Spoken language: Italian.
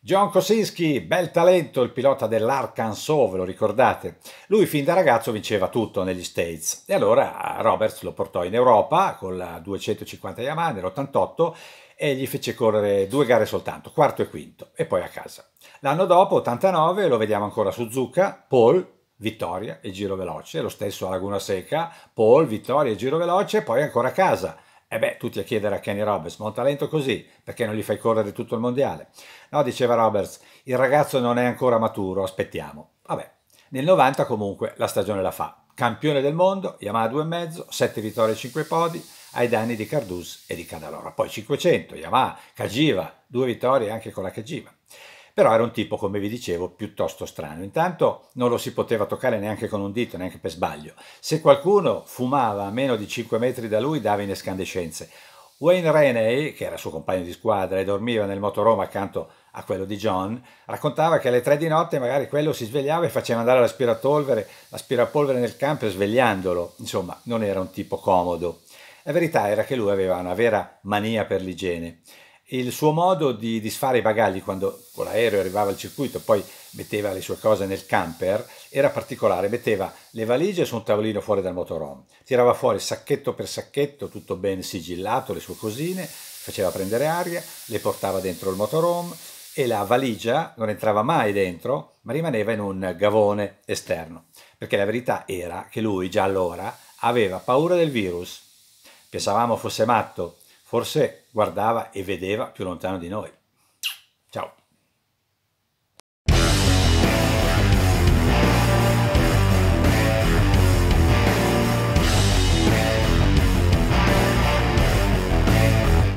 John Kosinski, bel talento, il pilota dell'Arkansas, ve lo ricordate? Lui fin da ragazzo vinceva tutto negli States e allora Roberts lo portò in Europa con la 250 Yamaha nell'88 e gli fece correre due gare soltanto, quarto e quinto, e poi a casa. L'anno dopo, 89, lo vediamo ancora su Zucca, Paul, vittoria e giro veloce, lo stesso a Laguna Seca, Paul, vittoria e giro veloce, e poi ancora a casa. E eh beh, tutti a chiedere a Kenny Roberts, ma un talento così, perché non gli fai correre tutto il mondiale? No, diceva Roberts, il ragazzo non è ancora maturo, aspettiamo. Vabbè, nel 90 comunque la stagione la fa. Campione del mondo, Yamaha 2,5, 7 vittorie e 5 podi, ai danni di Cardus e di Cadalora. Poi 500, Yamaha, Kajiva, 2 vittorie anche con la Kajiva. Però era un tipo, come vi dicevo, piuttosto strano. Intanto non lo si poteva toccare neanche con un dito, neanche per sbaglio. Se qualcuno fumava a meno di 5 metri da lui, dava in escandescenze. Wayne Reney, che era suo compagno di squadra e dormiva nel motorhome accanto a quello di John, raccontava che alle 3 di notte magari quello si svegliava e faceva andare l'aspirapolvere, l'aspirapolvere nel campo svegliandolo. Insomma, non era un tipo comodo. La verità era che lui aveva una vera mania per l'igiene. Il suo modo di disfare i bagagli quando con l'aereo arrivava al circuito, poi metteva le sue cose nel camper, era particolare, metteva le valigie su un tavolino fuori dal motorhome, tirava fuori sacchetto per sacchetto, tutto ben sigillato, le sue cosine, faceva prendere aria, le portava dentro il motorhome e la valigia non entrava mai dentro, ma rimaneva in un gavone esterno, perché la verità era che lui già allora aveva paura del virus. Pensavamo fosse matto, forse guardava e vedeva più lontano di noi. Ciao.